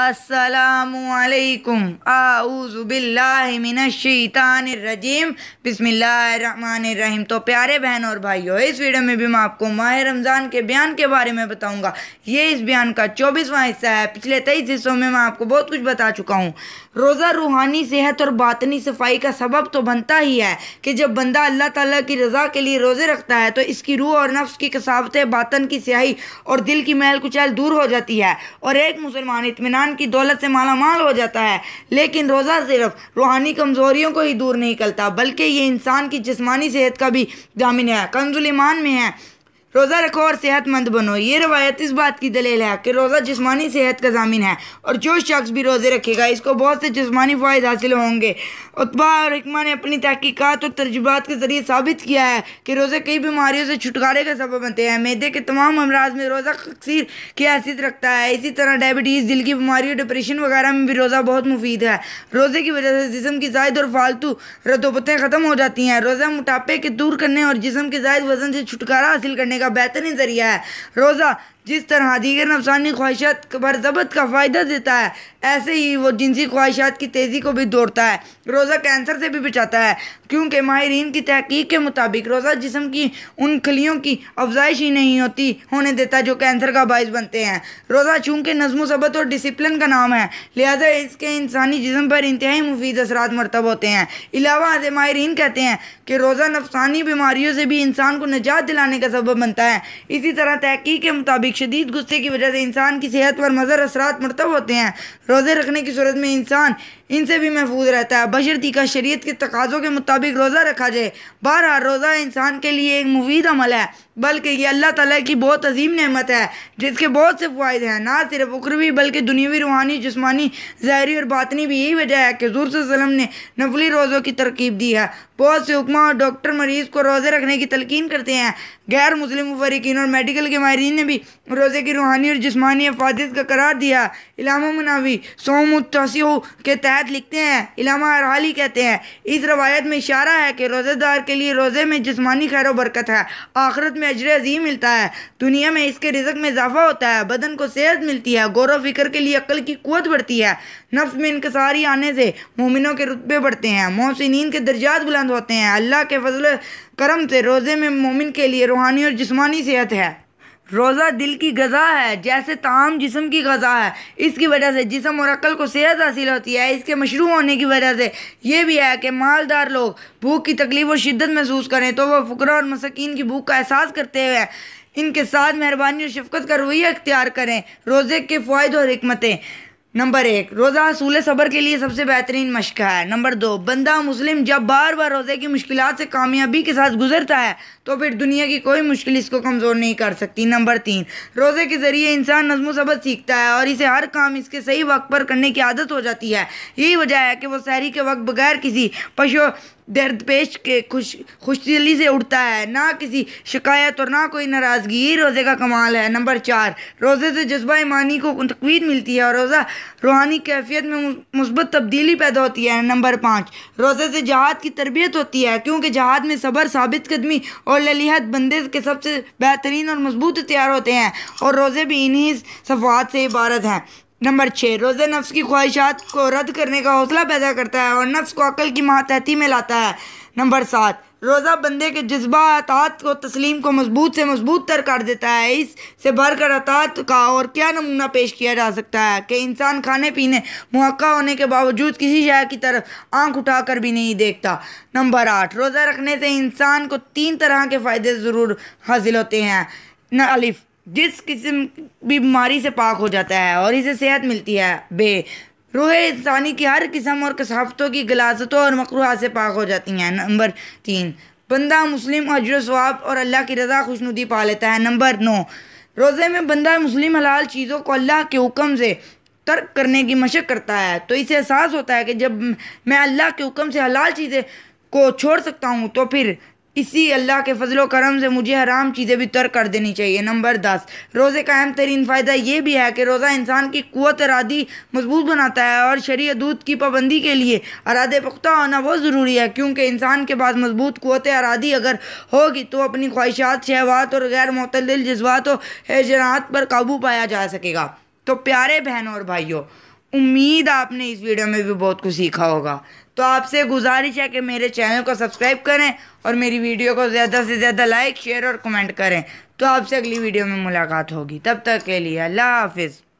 السلام علیکم باللہ من الشیطان الرجیم بسم اللہ الرحمن الرحیم تو پیارے بہن اور بھائیو اس ویڈیو میں بھی میں آپ کو ماہ رمضان کے بیان کے بارے میں بتاؤں گا یہ اس بیان کا چوبیسواں حصہ ہے پچھلے تئیس حصوں میں میں آپ کو بہت کچھ بتا چکا ہوں روزہ روحانی صحت اور باطنی صفائی کا سبب تو بنتا ہی ہے کہ جب بندہ اللہ تعالیٰ کی رضا کے لیے روزے رکھتا ہے تو اس کی روح اور نفس کی کساوتیں باطن کی سیاہی اور دل کی محل کچہل دور ہو جاتی ہے اور ایک مسلمان اطمینان کی دولت سے مالا مال ہو جاتا ہے لیکن روزہ صرف روحانی کمزوریوں کو ہی دور نہیں کرتا بلکہ یہ انسان کی جسمانی صحت کا بھی جامن ہے ایمان میں ہے روزہ رکھو اور صحت مند بنو یہ روایت اس بات کی دلیل ہے کہ روزہ جسمانی صحت کا ضامن ہے اور جو شخص بھی روزے رکھے گا اس کو بہت سے جسمانی فوائد حاصل ہوں گے اتبا اور حکمہ نے اپنی تحقیقات اور ترجبات کے ذریعے ثابت کیا ہے کہ روزہ کئی بیماریوں سے چھٹکارے کا سبب بنتے ہیں میدے کے تمام امراض میں روزہ تقسیر کی حیثیت رکھتا ہے اسی طرح ڈائبٹیز دل کی بیماری اور ڈپریشن وغیرہ میں بھی روزہ بہت مفید ہے روزے کی وجہ سے جسم کی زائد اور فالتو ردوبتیں ختم ہو جاتی ہیں روزہ موٹاپے کے دور کرنے اور جسم کے زائد وزن سے چھٹکارا حاصل کرنے کا بہترین ذریعہ ہے روزہ جس طرح دیگر نفسانی خواہشات پر ضبط کا فائدہ دیتا ہے ایسے ہی وہ جنسی خواہشات کی تیزی کو بھی دوڑتا ہے روزہ کینسر سے بھی بچاتا ہے کیونکہ ماہرین کی تحقیق کے مطابق روزہ جسم کی ان کھلیوں کی افزائش ہی نہیں ہوتی ہونے دیتا جو کینسر کا باعث بنتے ہیں روزہ چونکہ نظم و ثبت اور ڈسپلن کا نام ہے لہذا اس کے انسانی جسم پر انتہائی مفید اثرات مرتب ہوتے ہیں علاوہ آج ماہرین کہتے ہیں کہ روزہ نفسانی بیماریوں سے بھی انسان کو نجات دلانے کا سبب بنتا ہے اسی طرح تحقیق کے مطابق ایک شدید گستے کی وجہ سے انسان کی صحت پر مذر اثرات مرتب ہوتے ہیں روزے رکھنے کی صورت میں انسان ان سے بھی محفوظ رہتا ہے بشرتیقہ شریعت کے تقاضوں کے مطابق روزہ رکھا جائے بارہ روزہ انسان کے لیے ایک مفید عمل ہے بلکہ یہ اللہ تعالیٰ کی بہت عظیم نعمت ہے جس کے بہت سے فوائد ہیں نہ صرف اکروی بلکہ دنیوی روحانی جسمانی ظاہری اور باطنی بھی یہی وجہ ہے کہ حضور صلی اللہ علیہ وسلم نے نفلی روزوں کی ترکیب دی ہے بہت سے حکمہ اور ڈاکٹر مریض کو روزے رکھنے کی تلقین کرتے ہیں غیر مسلم فریقین اور میڈیکل کے ماہرین نے بھی روزے کی روحانی اور جسمانی افادیت کا قرار دیا علامہ مناوی سوم و کے تحت لکھتے ہیں علامہ ارحالی کہتے ہیں اس روایت میں اشارہ ہے کہ روزہ دار کے لیے روزے میں جسمانی خیر و برکت ہے آخرت میں اجر عظیم ملتا ہے دنیا میں اس کے رزق میں اضافہ ہوتا ہے بدن کو صحت ملتی ہے غور و فکر کے لیے عقل کی قوت بڑھتی ہے نفس میں انکساری آنے سے مومنوں کے رتبے بڑھتے ہیں محسنین کے درجات بلند ہوتے ہیں اللہ کے فضل کرم سے روزے میں مومن کے لیے روحانی اور جسمانی صحت ہے روزہ دل کی غذا ہے جیسے تام جسم کی غذا ہے اس کی وجہ سے جسم اور عقل کو صحت حاصل ہوتی ہے اس کے مشروع ہونے کی وجہ سے یہ بھی ہے کہ مالدار لوگ بھوک کی تکلیف اور شدت محسوس کریں تو وہ فقرا اور مسکین کی بھوک کا احساس کرتے ہوئے ان کے ساتھ مہربانی اور شفقت کا رویہ اختیار کریں روزے کے فوائد اور حکمتیں نمبر ایک روزہ حصول صبر کے لیے سب سے بہترین مشق ہے نمبر دو بندہ مسلم جب بار بار روزے کی مشکلات سے کامیابی کے ساتھ گزرتا ہے تو پھر دنیا کی کوئی مشکل اس کو کمزور نہیں کر سکتی نمبر تین روزے کے ذریعے انسان نظم و صبر سیکھتا ہے اور اسے ہر کام اس کے صحیح وقت پر کرنے کی عادت ہو جاتی ہے یہی وجہ ہے کہ وہ سحری کے وقت بغیر کسی پشو درد پیش کے خوش خوش دلی سے اٹھتا ہے نہ کسی شکایت اور نہ کوئی ناراضگی روزے کا کمال ہے نمبر چار روزے سے جذبہ ایمانی کو تقوید ملتی ہے اور روزہ روحانی کیفیت میں مثبت تبدیلی پیدا ہوتی ہے نمبر پانچ روزے سے جہاد کی تربیت ہوتی ہے کیونکہ جہاد میں صبر ثابت قدمی اور للیحت بندے کے سب سے بہترین اور مضبوط تیار ہوتے ہیں اور روزے بھی انہی صفحات سے عبارت ہیں نمبر چھ روزہ نفس کی خواہشات کو رد کرنے کا حوصلہ پیدا کرتا ہے اور نفس کو عقل کی مہاتحتی میں لاتا ہے نمبر سات روزہ بندے کے جذبہ اطاعت کو تسلیم کو مضبوط سے مضبوط تر کر دیتا ہے اس سے بھر کر اطاعت کا اور کیا نمونہ پیش کیا جا سکتا ہے کہ انسان کھانے پینے موقع ہونے کے باوجود کسی شے کی طرف آنکھ اٹھا کر بھی نہیں دیکھتا نمبر آٹھ روزہ رکھنے سے انسان کو تین طرح کے فائدے ضرور حاصل ہوتے ہیں الف جس قسم بیماری سے پاک ہو جاتا ہے اور اسے صحت ملتی ہے بے روح انسانی کی ہر قسم اور کثافتوں کی غلاثتوں اور مقروحات سے پاک ہو جاتی ہیں نمبر تین بندہ مسلم اجر و ثواب اور اللہ کی رضا خوشنودی پا لیتا ہے نمبر نو روزے میں بندہ مسلم حلال چیزوں کو اللہ کے حکم سے ترک کرنے کی مشق کرتا ہے تو اسے احساس ہوتا ہے کہ جب میں اللہ کے حکم سے حلال چیزیں کو چھوڑ سکتا ہوں تو پھر اسی اللہ کے فضل و کرم سے مجھے حرام چیزیں بھی ترک کر دینی چاہیے نمبر دس روزے کا اہم ترین فائدہ یہ بھی ہے کہ روزہ انسان کی قوت ارادی مضبوط بناتا ہے اور شریع دودھ کی پابندی کے لیے ارادے پختہ ہونا بہت ضروری ہے کیونکہ انسان کے پاس مضبوط قوت ارادی اگر ہوگی تو اپنی خواہشات شہوات اور غیر معتدل جذبات و حجرات پر قابو پایا جا سکے گا تو پیارے بہنوں اور بھائیوں امید آپ نے اس ویڈیو میں بھی بہت کچھ سیکھا ہوگا تو آپ سے گزارش ہے کہ میرے چینل کو سبسکرائب کریں اور میری ویڈیو کو زیادہ سے زیادہ لائک شیئر اور کمنٹ کریں تو آپ سے اگلی ویڈیو میں ملاقات ہوگی تب تک کے لیے اللہ حافظ